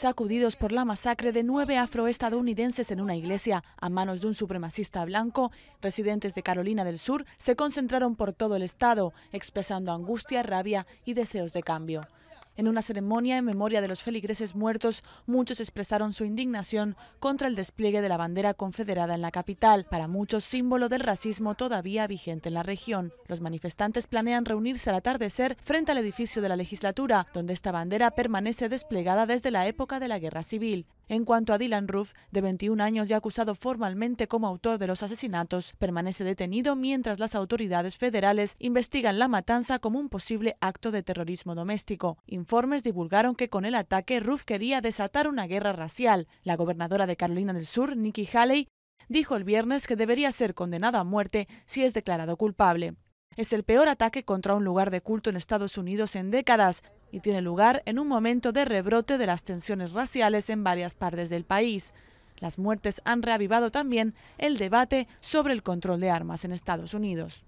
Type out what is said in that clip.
Sacudidos por la masacre de nueve afroestadounidenses en una iglesia a manos de un supremacista blanco, residentes de Carolina del Sur se concentraron por todo el estado, expresando angustia, rabia y deseos de cambio. En una ceremonia en memoria de los feligreses muertos, muchos expresaron su indignación contra el despliegue de la bandera confederada en la capital, para muchos símbolo del racismo todavía vigente en la región. Los manifestantes planean reunirse al atardecer frente al edificio de la legislatura, donde esta bandera permanece desplegada desde la época de la guerra civil. En cuanto a Dylan Roof, de 21 años ya acusado formalmente como autor de los asesinatos, permanece detenido mientras las autoridades federales investigan la matanza como un posible acto de terrorismo doméstico. Informes divulgaron que con el ataque Roof quería desatar una guerra racial. La gobernadora de Carolina del Sur, Nikki Haley, dijo el viernes que debería ser condenado a muerte si es declarado culpable. Es el peor ataque contra un lugar de culto en Estados Unidos en décadas y tiene lugar en un momento de rebrote de las tensiones raciales en varias partes del país. Las muertes han reavivado también el debate sobre el control de armas en Estados Unidos.